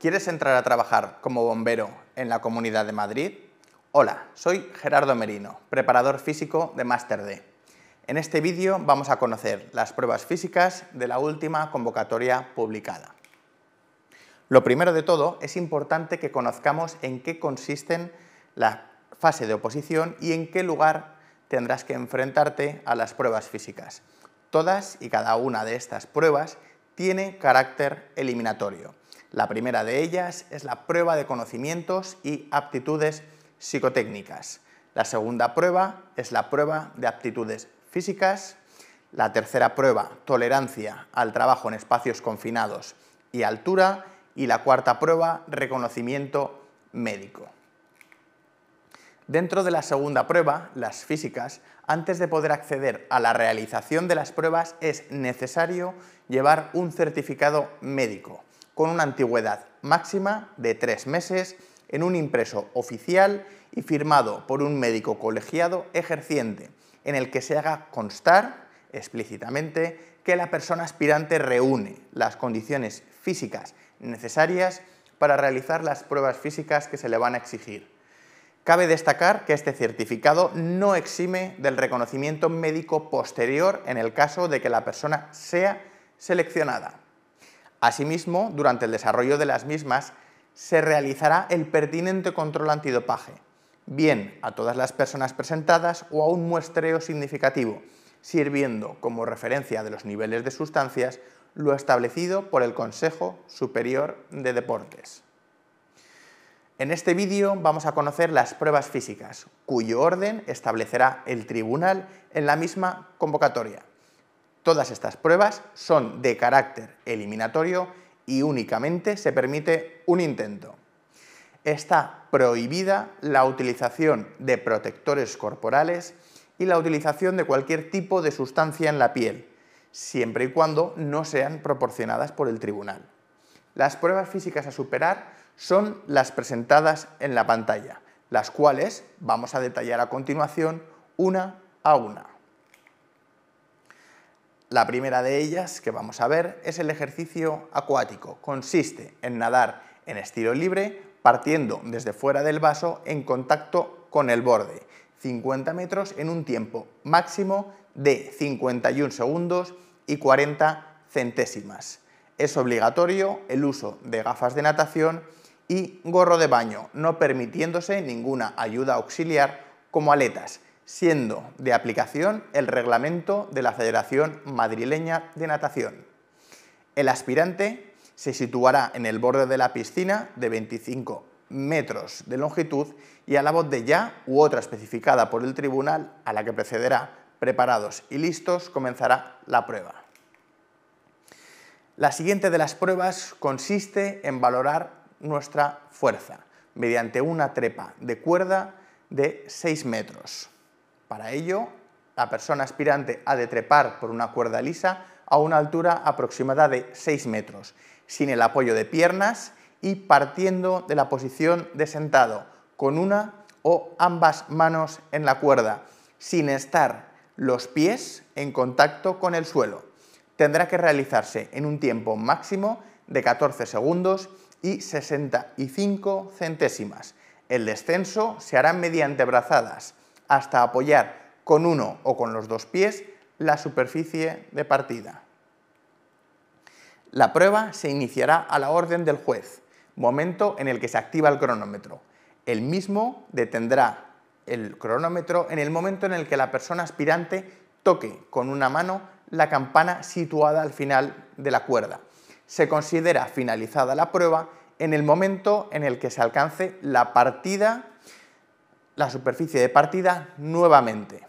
¿Quieres entrar a trabajar como bombero en la Comunidad de Madrid? Hola, soy Gerardo Merino, preparador físico de Master D. En este vídeo vamos a conocer las pruebas físicas de la última convocatoria publicada. Lo primero de todo, es importante que conozcamos en qué consisten la fase de oposición y en qué lugar tendrás que enfrentarte a las pruebas físicas. Todas y cada una de estas pruebas tiene carácter eliminatorio la primera de ellas es la prueba de conocimientos y aptitudes psicotécnicas. La segunda prueba es la prueba de aptitudes físicas. La tercera prueba, tolerancia al trabajo en espacios confinados y altura. Y la cuarta prueba, reconocimiento médico. Dentro de la segunda prueba, las físicas, antes de poder acceder a la realización de las pruebas es necesario llevar un certificado médico con una antigüedad máxima de tres meses en un impreso oficial y firmado por un médico colegiado ejerciente, en el que se haga constar explícitamente que la persona aspirante reúne las condiciones físicas necesarias para realizar las pruebas físicas que se le van a exigir. Cabe destacar que este certificado no exime del reconocimiento médico posterior en el caso de que la persona sea seleccionada. Asimismo, durante el desarrollo de las mismas, se realizará el pertinente control antidopaje, bien a todas las personas presentadas o a un muestreo significativo, sirviendo como referencia de los niveles de sustancias lo establecido por el Consejo Superior de Deportes. En este vídeo vamos a conocer las pruebas físicas, cuyo orden establecerá el tribunal en la misma convocatoria. Todas estas pruebas son de carácter eliminatorio y únicamente se permite un intento. Está prohibida la utilización de protectores corporales y la utilización de cualquier tipo de sustancia en la piel, siempre y cuando no sean proporcionadas por el tribunal. Las pruebas físicas a superar son las presentadas en la pantalla, las cuales vamos a detallar a continuación una a una. La primera de ellas que vamos a ver es el ejercicio acuático. Consiste en nadar en estilo libre partiendo desde fuera del vaso en contacto con el borde. 50 metros en un tiempo máximo de 51 segundos y 40 centésimas. Es obligatorio el uso de gafas de natación y gorro de baño, no permitiéndose ninguna ayuda auxiliar como aletas siendo de aplicación el reglamento de la Federación Madrileña de Natación. El aspirante se situará en el borde de la piscina de 25 metros de longitud y a la voz de ya u otra especificada por el tribunal a la que precederá, preparados y listos, comenzará la prueba. La siguiente de las pruebas consiste en valorar nuestra fuerza mediante una trepa de cuerda de 6 metros. Para ello, la persona aspirante ha de trepar por una cuerda lisa a una altura aproximada de 6 metros, sin el apoyo de piernas y partiendo de la posición de sentado, con una o ambas manos en la cuerda, sin estar los pies en contacto con el suelo. Tendrá que realizarse en un tiempo máximo de 14 segundos y 65 centésimas. El descenso se hará mediante brazadas, hasta apoyar con uno o con los dos pies la superficie de partida. La prueba se iniciará a la orden del juez, momento en el que se activa el cronómetro. El mismo detendrá el cronómetro en el momento en el que la persona aspirante toque con una mano la campana situada al final de la cuerda. Se considera finalizada la prueba en el momento en el que se alcance la partida la superficie de partida nuevamente.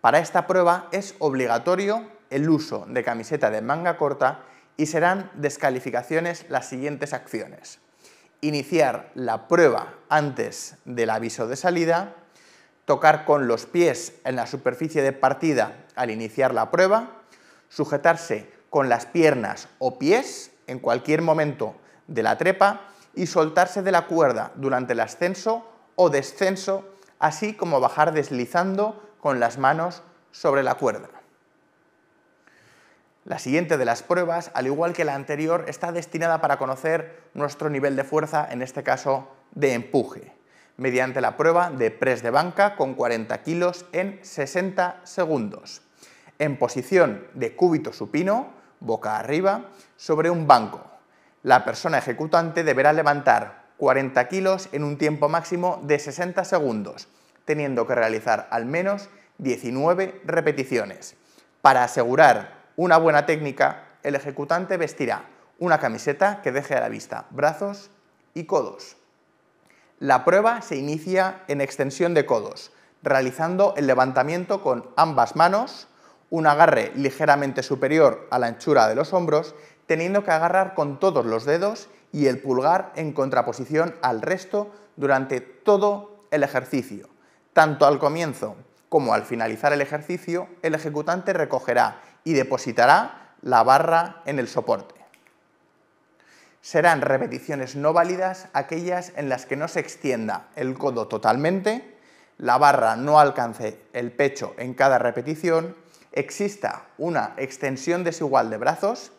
Para esta prueba es obligatorio el uso de camiseta de manga corta y serán descalificaciones las siguientes acciones. Iniciar la prueba antes del aviso de salida, tocar con los pies en la superficie de partida al iniciar la prueba, sujetarse con las piernas o pies en cualquier momento de la trepa y soltarse de la cuerda durante el ascenso o descenso, así como bajar deslizando con las manos sobre la cuerda. La siguiente de las pruebas, al igual que la anterior, está destinada para conocer nuestro nivel de fuerza, en este caso de empuje, mediante la prueba de press de banca con 40 kilos en 60 segundos, en posición de cúbito supino, boca arriba, sobre un banco. La persona ejecutante deberá levantar 40 kilos en un tiempo máximo de 60 segundos, teniendo que realizar al menos 19 repeticiones. Para asegurar una buena técnica, el ejecutante vestirá una camiseta que deje a la vista brazos y codos. La prueba se inicia en extensión de codos, realizando el levantamiento con ambas manos, un agarre ligeramente superior a la anchura de los hombros, teniendo que agarrar con todos los dedos y el pulgar en contraposición al resto durante todo el ejercicio. Tanto al comienzo como al finalizar el ejercicio, el ejecutante recogerá y depositará la barra en el soporte. Serán repeticiones no válidas aquellas en las que no se extienda el codo totalmente, la barra no alcance el pecho en cada repetición, exista una extensión desigual de brazos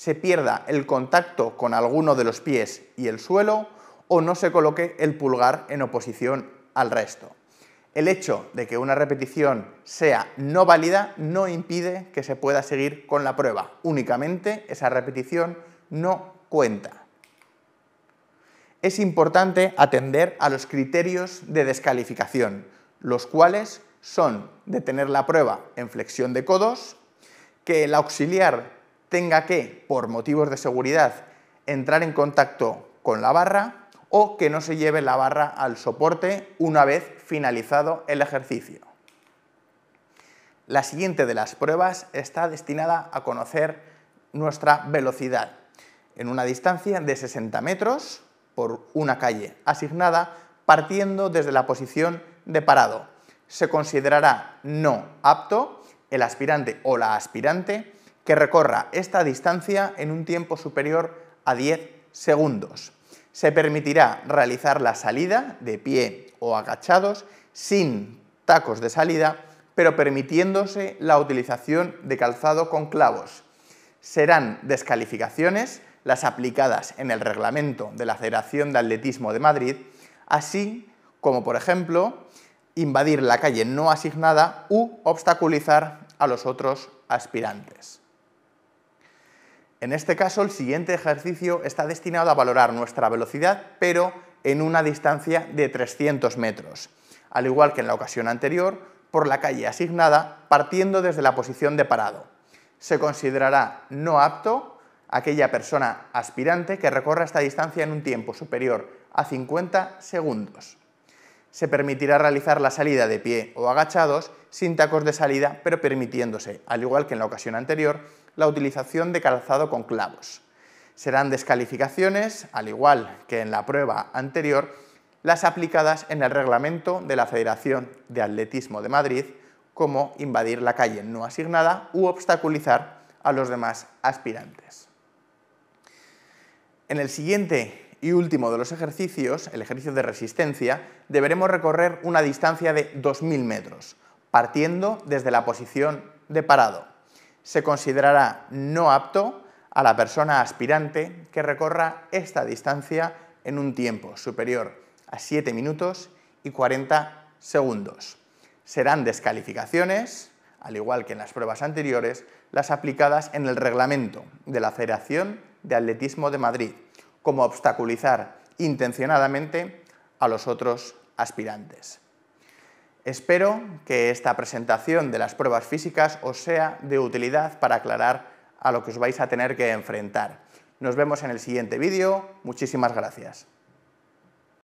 se pierda el contacto con alguno de los pies y el suelo o no se coloque el pulgar en oposición al resto. El hecho de que una repetición sea no válida no impide que se pueda seguir con la prueba, únicamente esa repetición no cuenta. Es importante atender a los criterios de descalificación, los cuales son detener la prueba en flexión de codos, que el auxiliar tenga que, por motivos de seguridad, entrar en contacto con la barra o que no se lleve la barra al soporte una vez finalizado el ejercicio. La siguiente de las pruebas está destinada a conocer nuestra velocidad en una distancia de 60 metros por una calle asignada partiendo desde la posición de parado. Se considerará no apto el aspirante o la aspirante que recorra esta distancia en un tiempo superior a 10 segundos. Se permitirá realizar la salida de pie o agachados sin tacos de salida, pero permitiéndose la utilización de calzado con clavos. Serán descalificaciones las aplicadas en el reglamento de la Federación de Atletismo de Madrid, así como, por ejemplo, invadir la calle no asignada u obstaculizar a los otros aspirantes. En este caso, el siguiente ejercicio está destinado a valorar nuestra velocidad, pero en una distancia de 300 metros, al igual que en la ocasión anterior, por la calle asignada partiendo desde la posición de parado. Se considerará no apto aquella persona aspirante que recorra esta distancia en un tiempo superior a 50 segundos. Se permitirá realizar la salida de pie o agachados sin tacos de salida, pero permitiéndose, al igual que en la ocasión anterior, la utilización de calzado con clavos. Serán descalificaciones, al igual que en la prueba anterior, las aplicadas en el reglamento de la Federación de Atletismo de Madrid, como invadir la calle no asignada u obstaculizar a los demás aspirantes. En el siguiente y último de los ejercicios, el ejercicio de resistencia, deberemos recorrer una distancia de 2.000 metros, partiendo desde la posición de parado. Se considerará no apto a la persona aspirante que recorra esta distancia en un tiempo superior a 7 minutos y 40 segundos. Serán descalificaciones, al igual que en las pruebas anteriores, las aplicadas en el reglamento de la Federación de Atletismo de Madrid, como obstaculizar intencionadamente a los otros aspirantes. Espero que esta presentación de las pruebas físicas os sea de utilidad para aclarar a lo que os vais a tener que enfrentar. Nos vemos en el siguiente vídeo. Muchísimas gracias.